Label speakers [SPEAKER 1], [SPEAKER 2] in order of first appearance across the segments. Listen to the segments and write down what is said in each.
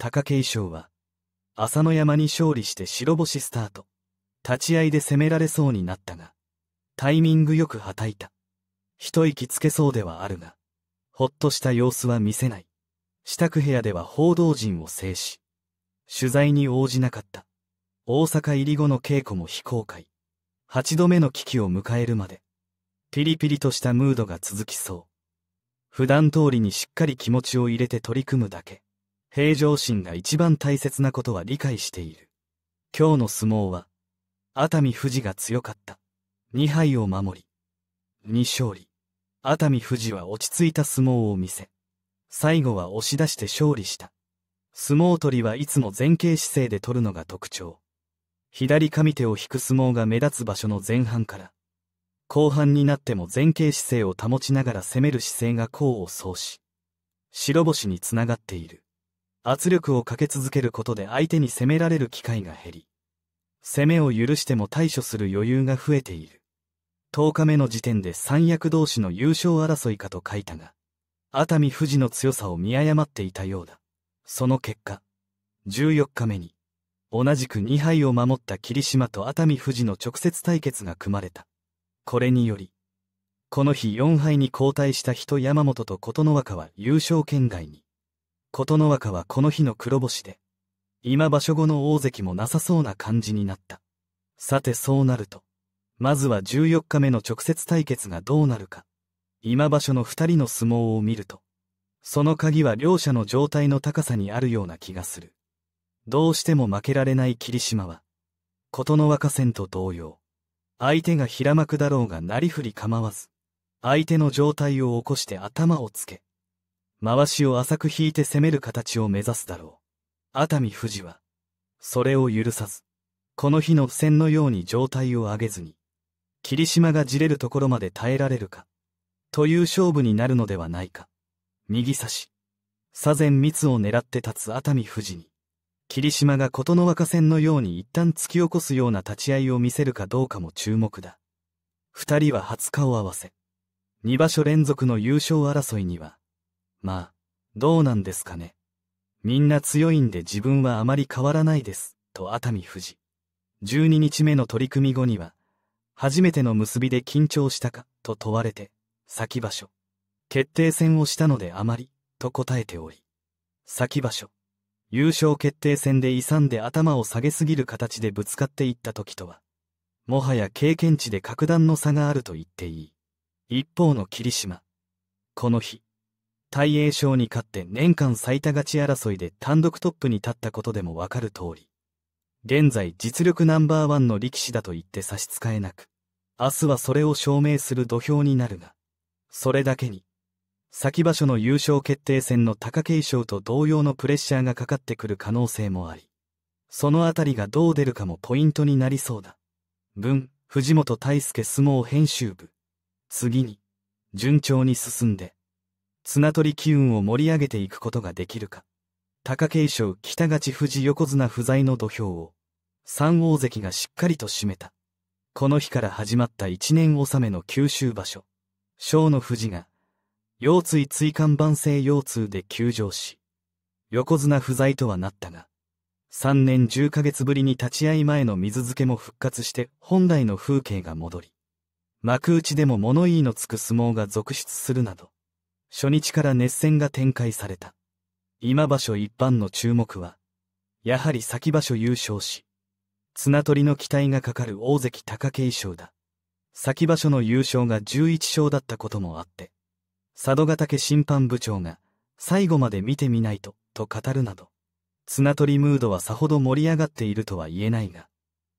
[SPEAKER 1] 貴景勝は、朝野山に勝利して白星スタート。立ち合いで攻められそうになったが、タイミングよくはたいた。一息つけそうではあるが、ほっとした様子は見せない。支度部屋では報道陣を制し、取材に応じなかった。大阪入り後の稽古も非公開。八度目の危機を迎えるまで、ピリピリとしたムードが続きそう。普段通りにしっかり気持ちを入れて取り組むだけ。平常心が一番大切なことは理解している。今日の相撲は、熱海富士が強かった。2敗を守り、2勝利。熱海富士は落ち着いた相撲を見せ、最後は押し出して勝利した。相撲取りはいつも前傾姿勢で取るのが特徴。左上手を引く相撲が目立つ場所の前半から、後半になっても前傾姿勢を保ちながら攻める姿勢が功を奏し、白星につながっている。圧力をかけ続けることで相手に攻められる機会が減り、攻めを許しても対処する余裕が増えている。10日目の時点で三役同士の優勝争いかと書いたが、熱海富士の強さを見誤っていたようだ。その結果、14日目に、同じく2敗を守った霧島と熱海富士の直接対決が組まれた。これにより、この日4敗に交代した人山本と琴ノ若は優勝圏外に。琴ノ若はこの日の黒星で、今場所後の大関もなさそうな感じになった。さてそうなると、まずは14日目の直接対決がどうなるか、今場所の二人の相撲を見ると、その鍵は両者の状態の高さにあるような気がする。どうしても負けられない霧島は、琴ノ若戦と同様、相手が平幕だろうがなりふり構わず、相手の状態を起こして頭をつけ、回しを浅く引いて攻める形を目指すだろう。熱海富士は、それを許さず、この日の戦のように状態を上げずに、霧島がじれるところまで耐えられるか、という勝負になるのではないか。右差し、左前密を狙って立つ熱海富士に、霧島が琴ノ若戦のように一旦突き起こすような立ち合いを見せるかどうかも注目だ。二人は20日を合わせ、二場所連続の優勝争いには、まあ、どうなんですかね。みんな強いんで自分はあまり変わらないです、と熱海富士。12日目の取り組み後には、初めての結びで緊張したか、と問われて、先場所。決定戦をしたのであまり、と答えており。先場所。優勝決定戦で勇んで頭を下げすぎる形でぶつかっていった時とは、もはや経験値で格段の差があると言っていい。一方の霧島。この日、大栄翔に勝って年間最多勝ち争いで単独トップに立ったことでもわかる通り、現在実力ナンバーワンの力士だと言って差し支えなく、明日はそれを証明する土俵になるが、それだけに、先場所の優勝決定戦の貴景勝と同様のプレッシャーがかかってくる可能性もあり、そのあたりがどう出るかもポイントになりそうだ。文、藤本大輔相撲編集部。次に、順調に進んで。綱取り機運を盛り上げていくことができるか。貴景勝北勝富士横綱不在の土俵を、三大関がしっかりと締めた。この日から始まった一年納めの九州場所。小の富士が、腰椎椎間板性腰痛で休場し、横綱不在とはなったが、3年10ヶ月ぶりに立ち会い前の水漬けも復活して本来の風景が戻り、幕内でも物言いのつく相撲が続出するなど、初日から熱戦が展開された。今場所一般の注目は、やはり先場所優勝し、綱取りの期待がかかる大関貴景勝だ。先場所の優勝が11勝だったこともあって、佐渡ヶ岳審判部長が、最後まで見てみないと、と語るなど、綱取りムードはさほど盛り上がっているとは言えないが、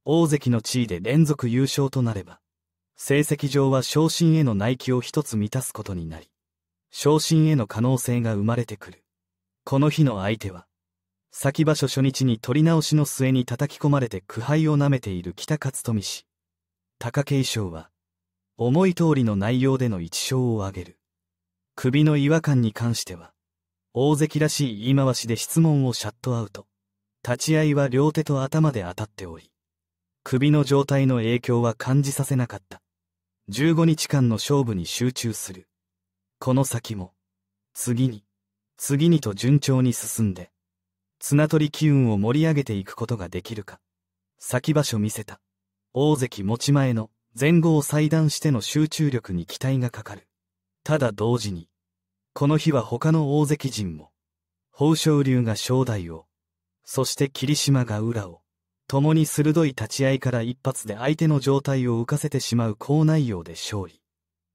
[SPEAKER 1] 大関の地位で連続優勝となれば、成績上は昇進への内気を一つ満たすことになり、昇進への可能性が生まれてくる。この日の相手は、先場所初日に取り直しの末に叩き込まれて苦杯を舐めている北勝富氏。貴景勝は、思い通りの内容での一勝を挙げる。首の違和感に関しては、大関らしい言い回しで質問をシャットアウト。立ち合いは両手と頭で当たっており、首の状態の影響は感じさせなかった。15日間の勝負に集中する。この先も、次に、次にと順調に進んで、綱取り機運を盛り上げていくことができるか。先場所見せた、大関持ち前の前後を裁断しての集中力に期待がかかる。ただ同時に、この日は他の大関陣も、豊昇龍が正代を、そして霧島が裏を、共に鋭い立ち合いから一発で相手の状態を浮かせてしまう好内容で勝利。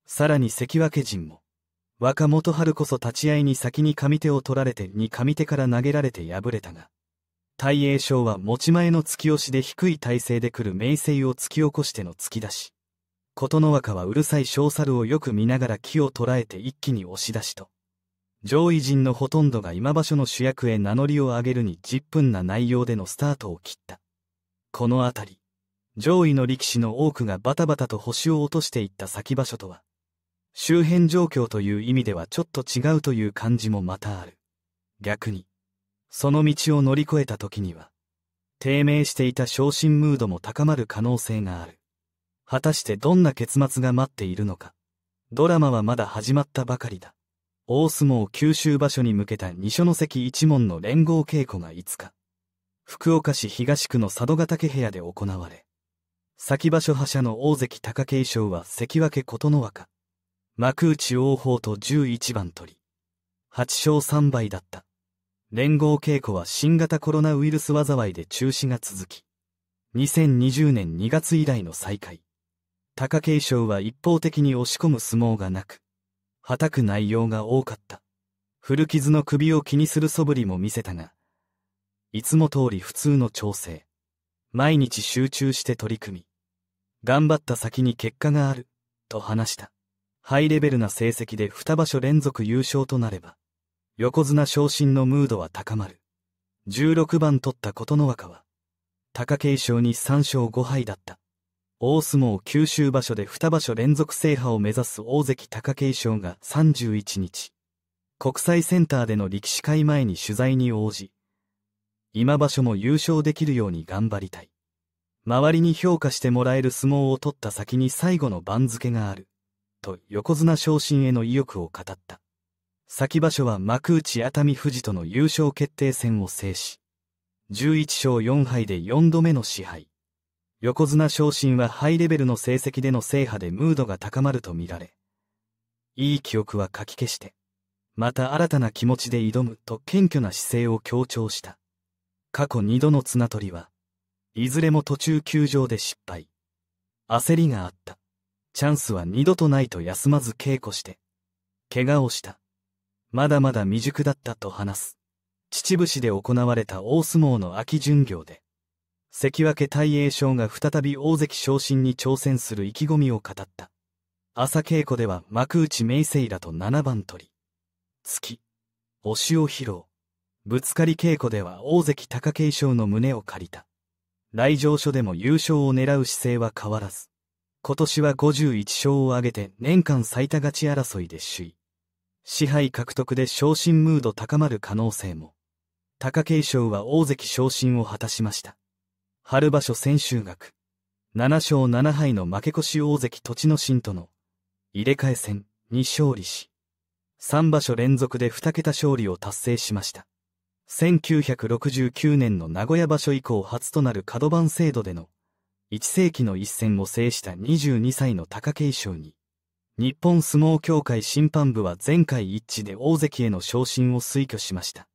[SPEAKER 1] さらに関脇陣も、若元春こそ立ち合いに先に上手を取られてに上手から投げられて敗れたが、大栄翔は持ち前の突き押しで低い体勢で来る名声を突き起こしての突き出し。琴ノ若はうるさい小猿をよく見ながら木を捉えて一気に押し出しと。上位陣のほとんどが今場所の主役へ名乗りを上げるに10分な内容でのスタートを切った。このあたり、上位の力士の多くがバタバタと星を落としていった先場所とは、周辺状況という意味ではちょっと違うという感じもまたある。逆に、その道を乗り越えた時には、低迷していた昇進ムードも高まる可能性がある。果たしてどんな結末が待っているのか。ドラマはまだ始まったばかりだ。大相撲九州場所に向けた二所ノ関一門の連合稽古が5日、福岡市東区の佐渡ヶ岳部屋で行われ、先場所覇者の大関貴景勝は関脇琴ノ若、幕内王鵬と11番取り、8勝3敗だった。連合稽古は新型コロナウイルス災いで中止が続き、2020年2月以来の再開。貴景勝は一方的に押し込む相撲がなく、はたく内容が多かった。古傷の首を気にする素振りも見せたが、いつも通り普通の調整。毎日集中して取り組み、頑張った先に結果がある、と話した。ハイレベルな成績で2場所連続優勝となれば、横綱昇進のムードは高まる。16番取った琴ノ若は、貴景勝に3勝5敗だった。大相撲九州場所で2場所連続制覇を目指す大関貴景勝が31日、国際センターでの力士会前に取材に応じ、今場所も優勝できるように頑張りたい。周りに評価してもらえる相撲を取った先に最後の番付がある。と横綱昇進への意欲を語った。先場所は幕内熱海富士との優勝決定戦を制し、11勝4敗で4度目の支配。横綱昇進はハイレベルの成績での制覇でムードが高まるとみられ、いい記憶はかき消して、また新たな気持ちで挑むと謙虚な姿勢を強調した。過去2度の綱取りは、いずれも途中休場で失敗。焦りがあった。チャンスは二度とないと休まず稽古して、怪我をした。まだまだ未熟だったと話す。秩父市で行われた大相撲の秋巡業で、関脇大栄翔が再び大関昇進に挑戦する意気込みを語った。朝稽古では幕内明生らと七番取り、月、押しを披露。ぶつかり稽古では大関貴景勝の胸を借りた。来場所でも優勝を狙う姿勢は変わらず。今年は51勝を挙げて年間最多勝ち争いで首位。支配獲得で昇進ムード高まる可能性も。貴景勝は大関昇進を果たしました。春場所千秋学。7勝7敗の負け越し大関栃ノ心との入れ替え戦に勝利し、3場所連続で2桁勝利を達成しました。1969年の名古屋場所以降初となる角番制度での1世紀の一戦を制した22歳の貴景勝に、日本相撲協会審判部は全会一致で大関への昇進を推挙しました。